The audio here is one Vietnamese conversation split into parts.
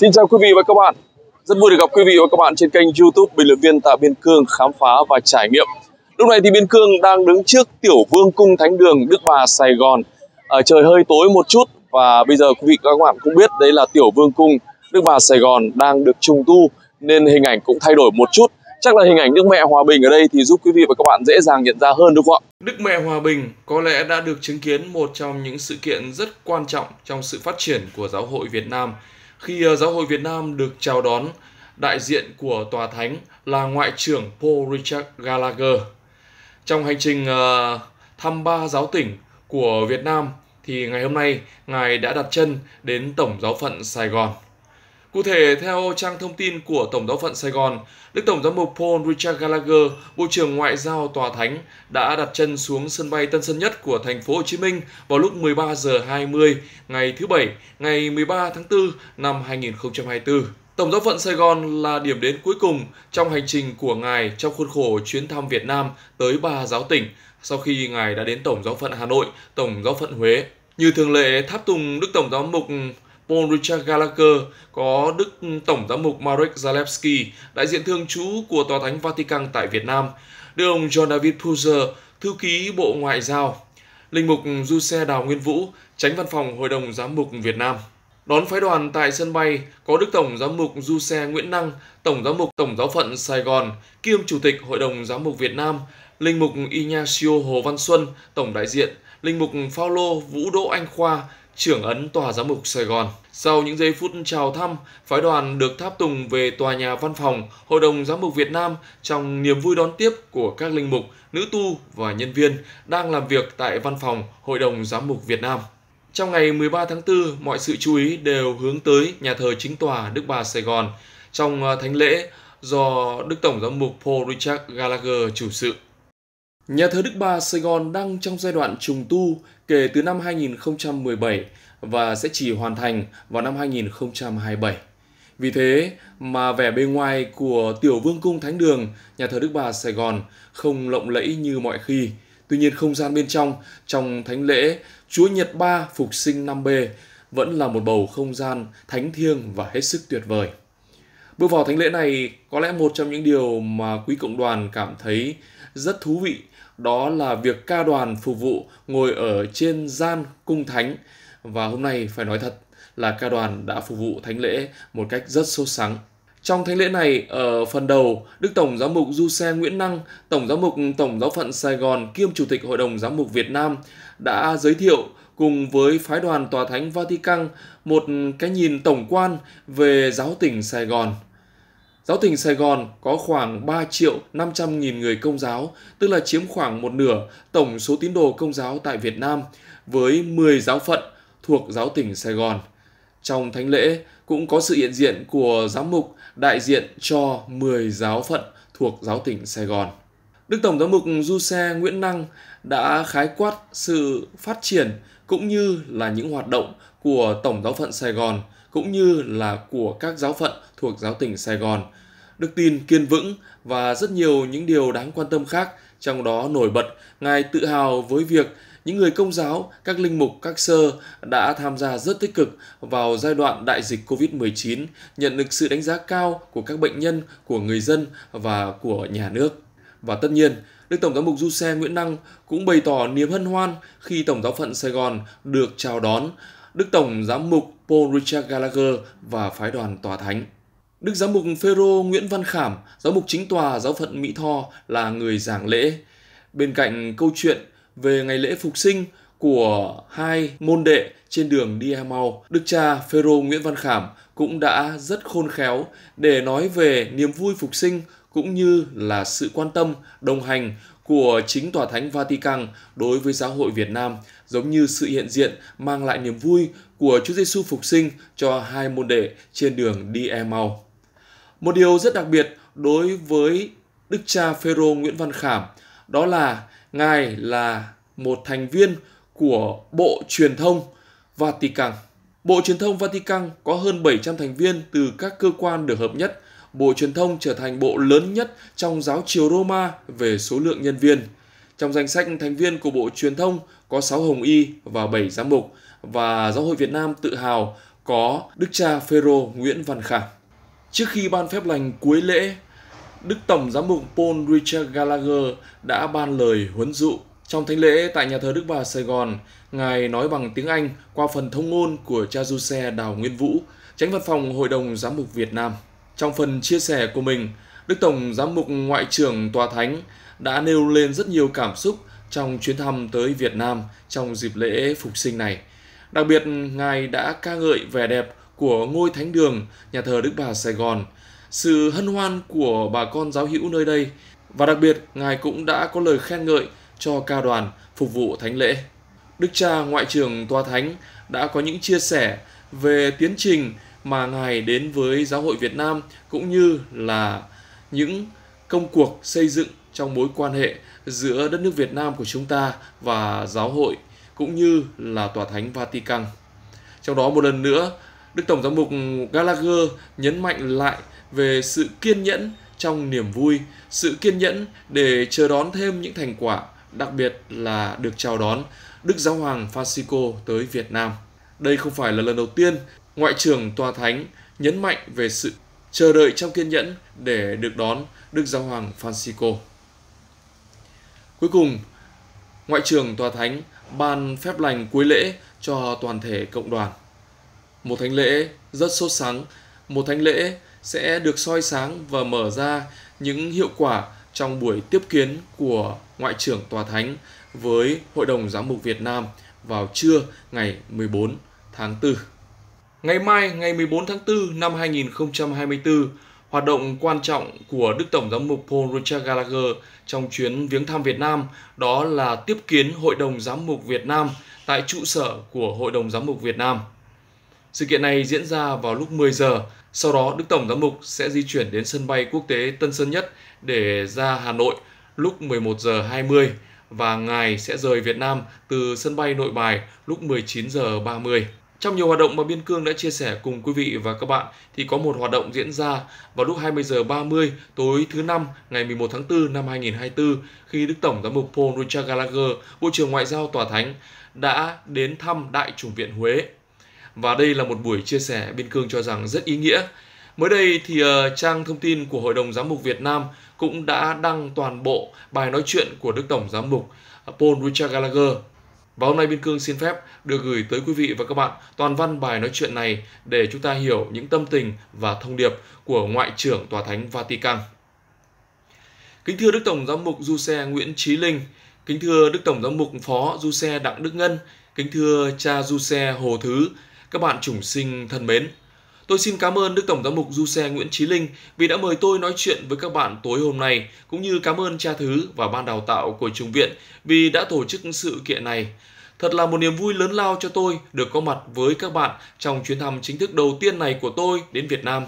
Xin chào quý vị và các bạn. Rất vui được gặp quý vị và các bạn trên kênh YouTube Bình luận viên tại Biên Cương khám phá và trải nghiệm. Lúc này thì Biên Cương đang đứng trước Tiểu Vương cung Thánh đường Đức Bà Sài Gòn. À, trời hơi tối một chút và bây giờ quý vị và các bạn cũng biết đấy là Tiểu Vương cung Đức Bà Sài Gòn đang được trùng tu nên hình ảnh cũng thay đổi một chút. Chắc là hình ảnh Đức Mẹ Hòa Bình ở đây thì giúp quý vị và các bạn dễ dàng nhận ra hơn đúng không ạ? Đức Mẹ Hòa Bình có lẽ đã được chứng kiến một trong những sự kiện rất quan trọng trong sự phát triển của giáo hội Việt Nam – khi ờ, Giáo hội Việt Nam được chào đón, đại diện của Tòa Thánh là Ngoại trưởng Paul Richard Gallagher. Trong hành trình ờ, thăm ba giáo tỉnh của Việt Nam thì ngày hôm nay Ngài đã đặt chân đến Tổng giáo phận Sài Gòn. Cụ thể, theo trang thông tin của Tổng giáo phận Sài Gòn, Đức Tổng giám mục Paul Richard Gallagher, Bộ trưởng Ngoại giao Tòa Thánh, đã đặt chân xuống sân bay Tân Sơn Nhất của thành phố Hồ Chí Minh vào lúc 13 giờ 20 ngày thứ Bảy, ngày 13 tháng 4 năm 2024. Tổng giáo phận Sài Gòn là điểm đến cuối cùng trong hành trình của Ngài trong khuôn khổ chuyến thăm Việt Nam tới ba giáo tỉnh sau khi Ngài đã đến Tổng giáo phận Hà Nội, Tổng giáo phận Huế. Như thường lệ, tháp tùng Đức Tổng giám mục Paul Richard Gallagher có Đức Tổng giám mục Marek Zalewski, đại diện thương chú của Tòa Thánh Vatican tại Việt Nam, đưa ông John David Puzer, thư ký Bộ Ngoại giao, Linh mục Du Xe Đào Nguyên Vũ, tránh văn phòng Hội đồng Giám mục Việt Nam. Đón phái đoàn tại sân bay có Đức Tổng Giám mục Du Xe Nguyễn Năng, Tổng Giám mục Tổng giáo phận Sài Gòn, kiêm Chủ tịch Hội đồng Giám mục Việt Nam, Linh mục Ignacio Hồ Văn Xuân, Tổng đại diện, Linh mục Phaolô Vũ Đỗ Anh Khoa, trưởng ấn Tòa Giám mục Sài Gòn. Sau những giây phút chào thăm, phái đoàn được tháp tùng về tòa nhà văn phòng Hội đồng Giám mục Việt Nam trong niềm vui đón tiếp của các linh mục, nữ tu và nhân viên đang làm việc tại văn phòng Hội đồng Giám mục Việt Nam. Trong ngày 13 tháng 4, mọi sự chú ý đều hướng tới nhà thờ chính tòa Đức Bà Sài Gòn trong ờ, thánh lễ do Đức Tổng giám mục Paul Richard Gallagher chủ sự. Nhà thờ Đức Bà Sài Gòn đang trong giai đoạn trùng tu kể từ năm 2017 và sẽ chỉ hoàn thành vào năm 2027. Vì thế mà vẻ bề ngoài của tiểu vương cung thánh đường nhà thờ Đức Bà Sài Gòn không lộng lẫy như mọi khi. Tuy nhiên không gian bên trong, trong thánh lễ Chúa Nhật Ba Phục sinh 5B vẫn là một bầu không gian thánh thiêng và hết sức tuyệt vời. Bước vào thánh lễ này có lẽ một trong những điều mà quý cộng đoàn cảm thấy rất thú vị đó là việc ca đoàn phục vụ ngồi ở trên gian cung thánh và hôm nay phải nói thật là ca đoàn đã phục vụ thánh lễ một cách rất sốt sắng. Trong thánh lễ này, ở phần đầu, Đức Tổng Giám mục Du Xe Nguyễn Năng, Tổng Giám mục Tổng giáo phận Sài Gòn kiêm Chủ tịch Hội đồng Giám mục Việt Nam đã giới thiệu cùng với Phái đoàn Tòa Thánh Vatican một cái nhìn tổng quan về giáo tỉnh Sài Gòn – Giáo tỉnh Sài Gòn có khoảng 3 triệu 500 nghìn người công giáo, tức là chiếm khoảng một nửa tổng số tín đồ công giáo tại Việt Nam, với 10 giáo phận thuộc giáo tỉnh Sài Gòn. Trong thánh lễ cũng có sự hiện diện của giám mục đại diện cho 10 giáo phận thuộc giáo tỉnh Sài Gòn. Đức Tổng giám mục Du Xe Nguyễn Năng đã khái quát sự phát triển cũng như là những hoạt động của Tổng giáo phận Sài Gòn – cũng như là của các giáo phận thuộc giáo tỉnh Sài Gòn. Đức tin kiên vững và rất nhiều những điều đáng quan tâm khác, trong đó nổi bật Ngài tự hào với việc những người công giáo, các linh mục, các sơ đã tham gia rất tích cực vào giai đoạn đại dịch COVID-19, nhận được sự đánh giá cao của các bệnh nhân, của người dân và của nhà nước. Và tất nhiên, Đức Tổng giám mục Du Xe Nguyễn Năng cũng bày tỏ niềm hân hoan khi Tổng giáo phận Sài Gòn được chào đón Đức Tổng Giám mục Paul Richard Gallagher và phái đoàn Tòa Thánh. Đức Giám mục Phêrô Nguyễn Văn Khảm, Giám mục chính tòa giáo phận Mỹ Tho là người giảng lễ. Bên cạnh câu chuyện về ngày lễ phục sinh của hai môn đệ trên đường đi Emau, Đức cha Phêrô Nguyễn Văn Khảm cũng đã rất khôn khéo để nói về niềm vui phục sinh cũng như là sự quan tâm, đồng hành của chính Tòa Thánh Vatican đối với giáo hội Việt Nam giống như sự hiện diện mang lại niềm vui của Chúa Giêsu phục sinh cho hai môn đệ trên đường đi Emmaus. Một điều rất đặc biệt đối với Đức cha Phêrô Nguyễn Văn Khảm đó là ngài là một thành viên của Bộ Truyền thông Vatican. Bộ Truyền thông Vatican có hơn 700 thành viên từ các cơ quan được hợp nhất. Bộ Truyền thông trở thành bộ lớn nhất trong giáo triều Roma về số lượng nhân viên. Trong danh sách thành viên của Bộ Truyền thông có 6 hồng y và 7 giám mục và Giáo hội Việt Nam tự hào có Đức cha Phêrô Nguyễn Văn Khả. Trước khi ban phép lành cuối lễ, Đức Tổng Giám mục Paul Richard Gallagher đã ban lời huấn dụ. Trong thánh lễ tại nhà thờ Đức Bà Sài Gòn, Ngài nói bằng tiếng Anh qua phần thông ngôn của cha du xe Đào Nguyên Vũ, tránh văn phòng Hội đồng Giám mục Việt Nam. Trong phần chia sẻ của mình, Đức Tổng Giám mục Ngoại trưởng Tòa Thánh đã nêu lên rất nhiều cảm xúc trong chuyến thăm tới Việt Nam trong dịp lễ phục sinh này. Đặc biệt, Ngài đã ca ngợi vẻ đẹp của ngôi thánh đường nhà thờ Đức Bà Sài Gòn, sự hân hoan của bà con giáo hữu nơi đây và đặc biệt Ngài cũng đã có lời khen ngợi cho ca đoàn phục vụ thánh lễ. Đức cha Ngoại trưởng Tòa Thánh đã có những chia sẻ về tiến trình mà Ngài đến với Giáo hội Việt Nam cũng như là những công cuộc xây dựng trong mối quan hệ giữa đất nước Việt Nam của chúng ta và giáo hội cũng như là tòa thánh Vatican. Trong đó một lần nữa, Đức Tổng giám mục Gallagher nhấn mạnh lại về sự kiên nhẫn trong niềm vui, sự kiên nhẫn để chờ đón thêm những thành quả, đặc biệt là được chào đón Đức Giáo hoàng Francisco tới Việt Nam. Đây không phải là lần đầu tiên Ngoại trưởng Tòa Thánh nhấn mạnh về sự chờ đợi trong kiên nhẫn để được đón Đức Giáo hoàng Francisco. Cuối cùng, Ngoại trưởng Tòa Thánh ban phép lành cuối lễ cho toàn thể cộng đoàn. Một thánh lễ rất sốt sắng, một thánh lễ sẽ được soi sáng và mở ra những hiệu quả trong buổi tiếp kiến của Ngoại trưởng Tòa Thánh với Hội đồng Giám mục Việt Nam vào trưa ngày 14 tháng 4. Ngày mai, ngày 14 tháng 4 năm 2024, Hoạt động quan trọng của Đức Tổng giám mục Paul Richard Gallagher trong chuyến viếng thăm Việt Nam đó là tiếp kiến Hội đồng Giám mục Việt Nam tại trụ sở của Hội đồng Giám mục Việt Nam. Sự kiện này diễn ra vào lúc 10 giờ, sau đó Đức Tổng giám mục sẽ di chuyển đến sân bay quốc tế Tân Sơn Nhất để ra Hà Nội lúc 11 giờ 20 và ngài sẽ rời Việt Nam từ sân bay Nội Bài lúc 19 giờ 30. Trong nhiều hoạt động mà Biên Cương đã chia sẻ cùng quý vị và các bạn thì có một hoạt động diễn ra vào lúc 20 giờ 30 tối thứ năm ngày 11 tháng 4 năm 2024 khi Đức Tổng giám mục Paul Richard Gallagher, Bộ trưởng Ngoại giao Tòa Thánh đã đến thăm Đại Chủng viện Huế. Và đây là một buổi chia sẻ Biên Cương cho rằng rất ý nghĩa. Mới đây thì ờ, trang thông tin của Hội đồng Giám mục Việt Nam cũng đã đăng toàn bộ bài nói chuyện của Đức Tổng Giám mục ờ, Paul Richard Gallagher và hôm nay Biên Cương xin phép được gửi tới quý vị và các bạn toàn văn bài nói chuyện này để chúng ta hiểu những tâm tình và thông điệp của Ngoại trưởng Tòa Thánh Vatican. Kính thưa Đức Tổng Giám mục Du Xe Nguyễn Trí Linh, kính thưa Đức Tổng Giám mục Phó Du Xe Đặng Đức Ngân, kính thưa cha Du Xe Hồ Thứ, các bạn chủng sinh thân mến. Tôi xin cảm ơn Đức Tổng giám mục Du Xe Nguyễn Chí Linh vì đã mời tôi nói chuyện với các bạn tối hôm nay, cũng như cảm ơn cha thứ và ban đào tạo của Trung viện vì đã tổ chức sự kiện này. Thật là một niềm vui lớn lao cho tôi được có mặt với các bạn trong chuyến thăm chính thức đầu tiên này của tôi đến Việt Nam.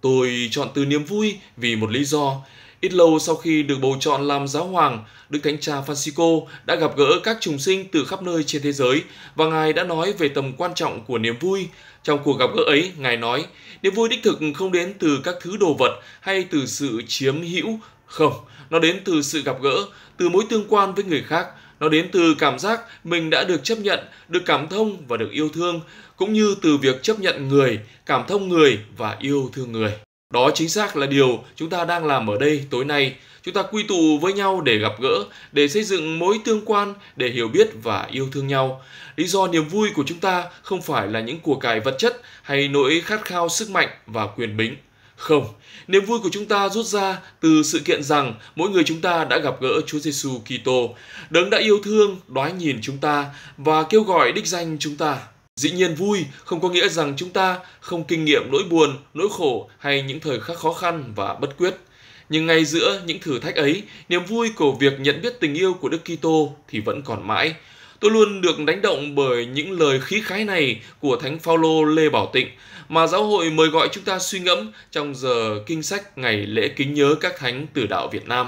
Tôi chọn từ niềm vui vì một lý do, Ít lâu sau khi được bầu chọn làm giáo hoàng, Đức Thánh Cha Francisco đã gặp gỡ các trùng sinh từ khắp nơi trên thế giới và Ngài đã nói về tầm quan trọng của niềm vui. Trong cuộc gặp gỡ ấy, Ngài nói, niềm vui đích thực không đến từ các thứ đồ vật hay từ sự chiếm hữu, không, nó đến từ sự gặp gỡ, từ mối tương quan với người khác, nó đến từ cảm giác mình đã được chấp nhận, được cảm thông và được yêu thương, cũng như từ việc chấp nhận người, cảm thông người và yêu thương người. Đó chính xác là điều chúng ta đang làm ở đây tối nay. Chúng ta quy tụ với nhau để gặp gỡ, để xây dựng mối tương quan, để hiểu biết và yêu thương nhau. Lý do niềm vui của chúng ta không phải là những của cải vật chất hay nỗi khát khao sức mạnh và quyền bính. Không, niềm vui của chúng ta rút ra từ sự kiện rằng mỗi người chúng ta đã gặp gỡ Chúa Giêsu Kitô, đấng đã yêu thương, đoái nhìn chúng ta và kêu gọi đích danh chúng ta. Dĩ nhiên vui không có nghĩa rằng chúng ta không kinh nghiệm nỗi buồn, nỗi khổ hay những thời khắc khó khăn và bất quyết. Nhưng ngay giữa những thử thách ấy, niềm vui của việc nhận biết tình yêu của Đức Kitô thì vẫn còn mãi. Tôi luôn được đánh động bởi những lời khí khái này của Thánh Phaolô Lê Bảo Tịnh mà giáo hội mời gọi chúng ta suy ngẫm trong giờ kinh sách ngày lễ kính nhớ các thánh từ đạo Việt Nam.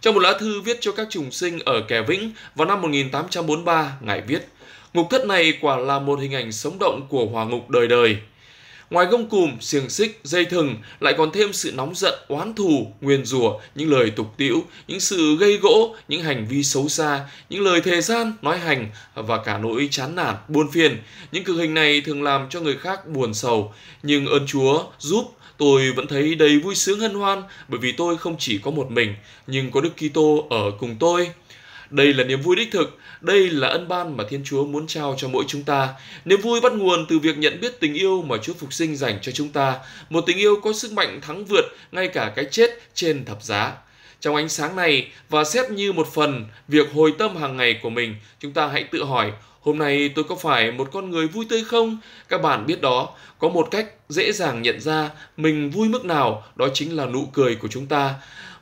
Trong một lá thư viết cho các trùng sinh ở Kẻ Vĩnh vào năm 1843, Ngài viết – Ngục thất này quả là một hình ảnh sống động của hòa ngục đời đời. Ngoài gông cùm, xiềng xích, dây thừng lại còn thêm sự nóng giận, oán thù, nguyền rủa, những lời tục tiễu, những sự gây gỗ, những hành vi xấu xa, những lời thề gian, nói hành và cả nỗi chán nản, buôn phiền. Những cực hình này thường làm cho người khác buồn sầu, nhưng ơn Chúa giúp Tôi vẫn thấy đầy vui sướng hân hoan bởi vì tôi không chỉ có một mình, nhưng có Đức Kitô ở cùng tôi. Đây là niềm vui đích thực, đây là ân ban mà Thiên Chúa muốn trao cho mỗi chúng ta. Niềm vui bắt nguồn từ việc nhận biết tình yêu mà Chúa Phục sinh dành cho chúng ta, một tình yêu có sức mạnh thắng vượt ngay cả cái chết trên thập giá. Trong ánh sáng này và xét như một phần việc hồi tâm hàng ngày của mình, chúng ta hãy tự hỏi hôm nay tôi có phải một con người vui tươi không? Các bạn biết đó, có một cách dễ dàng nhận ra mình vui mức nào, đó chính là nụ cười của chúng ta.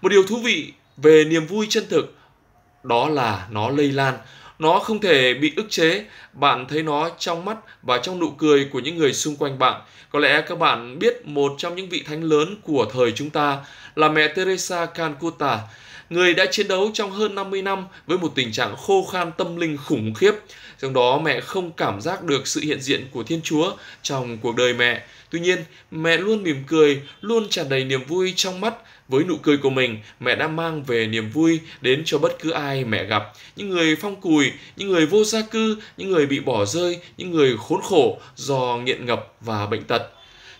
Một điều thú vị về niềm vui chân thực đó là nó lây lan nó không thể bị ức chế bạn thấy nó trong mắt và trong nụ cười của những người xung quanh bạn có lẽ các bạn biết một trong những vị thánh lớn của thời chúng ta là mẹ teresa calcutta người đã chiến đấu trong hơn 50 năm với một tình trạng khô khan tâm linh khủng khiếp. Trong đó mẹ không cảm giác được sự hiện diện của Thiên Chúa trong cuộc đời mẹ. Tuy nhiên, mẹ luôn mỉm cười, luôn tràn đầy niềm vui trong mắt với nụ cười của mình, mẹ đã mang về niềm vui đến cho bất cứ ai mẹ gặp. Những người phong cùi, những người vô gia cư, những người bị bỏ rơi, những người khốn khổ do nghiện ngập và bệnh tật.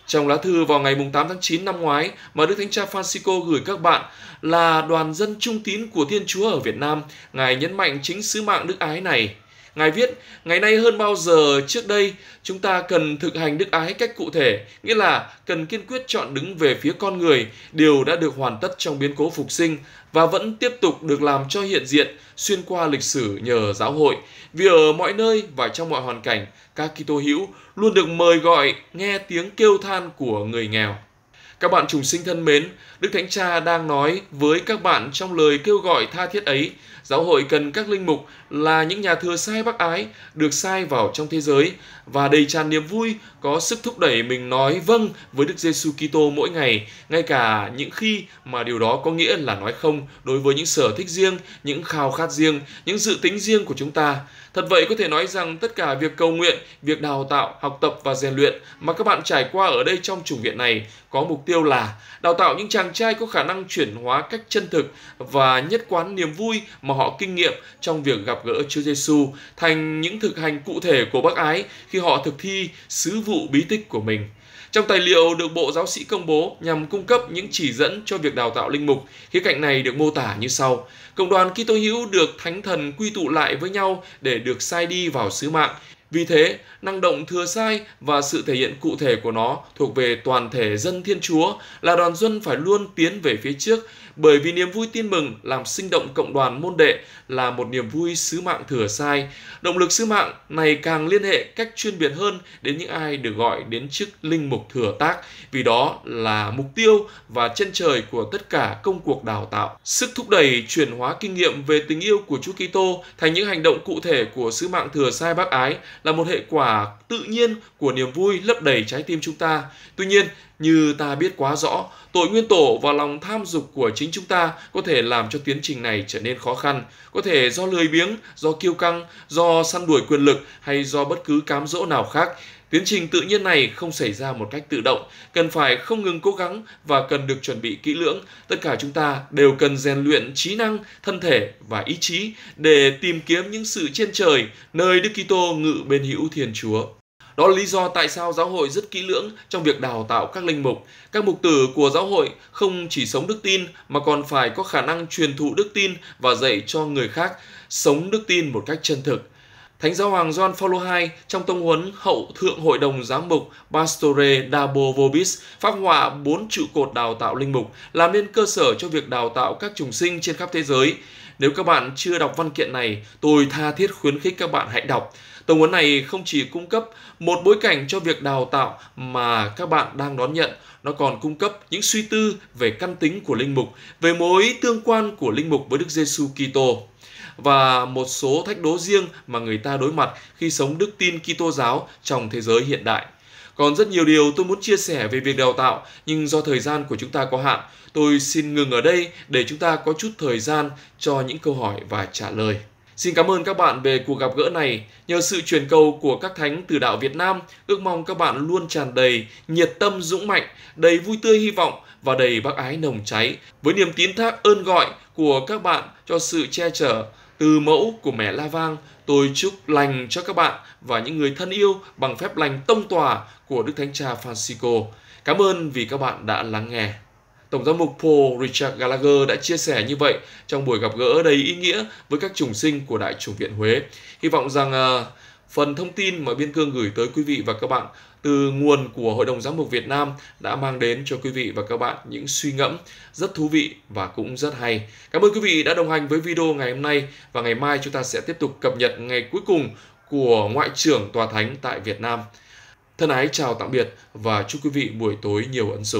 Trong lá thư vào ngày 8 tháng 9 năm ngoái mà Đức Thánh Cha Francisco gửi các bạn là đoàn dân trung tín của Thiên Chúa ở Việt Nam, Ngài nhấn mạnh chính sứ mạng đức ái này – Ngài viết, ngày nay hơn bao giờ trước đây, chúng ta cần thực hành đức ái cách cụ thể, nghĩa là cần kiên quyết chọn đứng về phía con người, điều đã được hoàn tất trong biến cố phục sinh và vẫn tiếp tục được làm cho hiện diện xuyên qua lịch sử nhờ giáo hội. Vì ở mọi nơi và trong mọi hoàn cảnh, các Kitô hữu luôn được mời gọi nghe tiếng kêu than của người nghèo. Các bạn trùng sinh thân mến, Đức Thánh Cha đang nói với các bạn trong lời kêu gọi tha thiết ấy, giáo hội cần các linh mục là những nhà thừa sai bác ái, được sai vào trong thế giới và đầy tràn niềm vui, có sức thúc đẩy mình nói vâng với Đức Giêsu Kitô mỗi ngày, ngay cả những khi mà điều đó có nghĩa là nói không đối với những sở thích riêng, những khao khát riêng, những dự tính riêng của chúng ta. Thật vậy có thể nói rằng tất cả việc cầu nguyện, việc đào tạo, học tập và rèn luyện mà các bạn trải qua ở đây trong chủng viện này có mục tiêu là đào tạo những chàng trai có khả năng chuyển hóa cách chân thực và nhất quán niềm vui mà họ kinh nghiệm trong việc gặp gỡ Chúa Giêsu thành những thực hành cụ thể của bác ái khi họ thực thi sứ vụ bí tích của mình. Trong tài liệu được Bộ Giáo sĩ công bố nhằm cung cấp những chỉ dẫn cho việc đào tạo linh mục, khía cạnh này được mô tả như sau. Cộng đoàn Kitô hữu được thánh thần quy tụ lại với nhau để được sai đi vào sứ mạng, vì thế, năng động thừa sai và sự thể hiện cụ thể của nó thuộc về toàn thể dân Thiên Chúa là đoàn dân phải luôn tiến về phía trước bởi vì niềm vui tin mừng làm sinh động cộng đoàn môn đệ là một niềm vui sứ mạng thừa sai. Động lực sứ mạng này càng liên hệ cách chuyên biệt hơn đến những ai được gọi đến chức linh mục thừa tác, vì đó là mục tiêu và chân trời của tất cả công cuộc đào tạo. Sức thúc đẩy chuyển hóa kinh nghiệm về tình yêu của Chúa Kitô thành những hành động cụ thể của sứ mạng thừa sai bác ái là một hệ quả tự nhiên của niềm vui lấp đầy trái tim chúng ta. Tuy nhiên, như ta biết quá rõ, tội nguyên tổ và lòng tham dục của chính chúng ta có thể làm cho tiến trình này trở nên khó khăn, có thể do lười biếng, do kiêu căng, do săn đuổi quyền lực hay do bất cứ cám dỗ nào khác. Tiến trình tự nhiên này không xảy ra một cách tự động, cần phải không ngừng cố gắng và cần được chuẩn bị kỹ lưỡng. Tất cả chúng ta đều cần rèn luyện trí năng, thân thể và ý chí để tìm kiếm những sự trên trời nơi Đức Kitô ngự bên hữu Thiên Chúa. Đó là lý do tại sao giáo hội rất kỹ lưỡng trong việc đào tạo các linh mục. Các mục tử của giáo hội không chỉ sống đức tin mà còn phải có khả năng truyền thụ đức tin và dạy cho người khác sống đức tin một cách chân thực. Thánh giáo hoàng John Paul II trong tông huấn hậu thượng hội đồng giám mục Pastore Dabo Vobis phát họa bốn trụ cột đào tạo linh mục, làm nên cơ sở cho việc đào tạo các trùng sinh trên khắp thế giới. Nếu các bạn chưa đọc văn kiện này, tôi tha thiết khuyến khích các bạn hãy đọc Tổng huấn này không chỉ cung cấp một bối cảnh cho việc đào tạo mà các bạn đang đón nhận, nó còn cung cấp những suy tư về căn tính của linh mục, về mối tương quan của linh mục với Đức Giêsu Kitô và một số thách đố riêng mà người ta đối mặt khi sống đức tin Kitô giáo trong thế giới hiện đại. Còn rất nhiều điều tôi muốn chia sẻ về việc đào tạo, nhưng do thời gian của chúng ta có hạn, tôi xin ngừng ở đây để chúng ta có chút thời gian cho những câu hỏi và trả lời. Xin cảm ơn các bạn về cuộc gặp gỡ này. Nhờ sự truyền cầu của các thánh từ đạo Việt Nam, ước mong các bạn luôn tràn đầy, nhiệt tâm dũng mạnh, đầy vui tươi hy vọng và đầy bác ái nồng cháy với niềm tín thác ơn gọi của các bạn cho sự che chở từ mẫu của mẹ La Vang. Tôi chúc lành cho các bạn và những người thân yêu bằng phép lành tông tòa của Đức Thánh Cha Francisco. Cảm ơn vì các bạn đã lắng nghe. Tổng giám mục Paul Richard Gallagher đã chia sẻ như vậy trong buổi gặp gỡ đầy ý nghĩa với các chủng sinh của Đại chủng viện Huế. Hy vọng rằng à, phần thông tin mà Biên Cương gửi tới quý vị và các bạn từ nguồn của Hội đồng Giám mục Việt Nam đã mang đến cho quý vị và các bạn những suy ngẫm rất thú vị và cũng rất hay. Cảm ơn quý vị đã đồng hành với video ngày hôm nay và ngày mai chúng ta sẽ tiếp tục cập nhật ngày cuối cùng của Ngoại trưởng Tòa Thánh tại Việt Nam. Thân ái chào tạm biệt và chúc quý vị buổi tối nhiều ân sủng.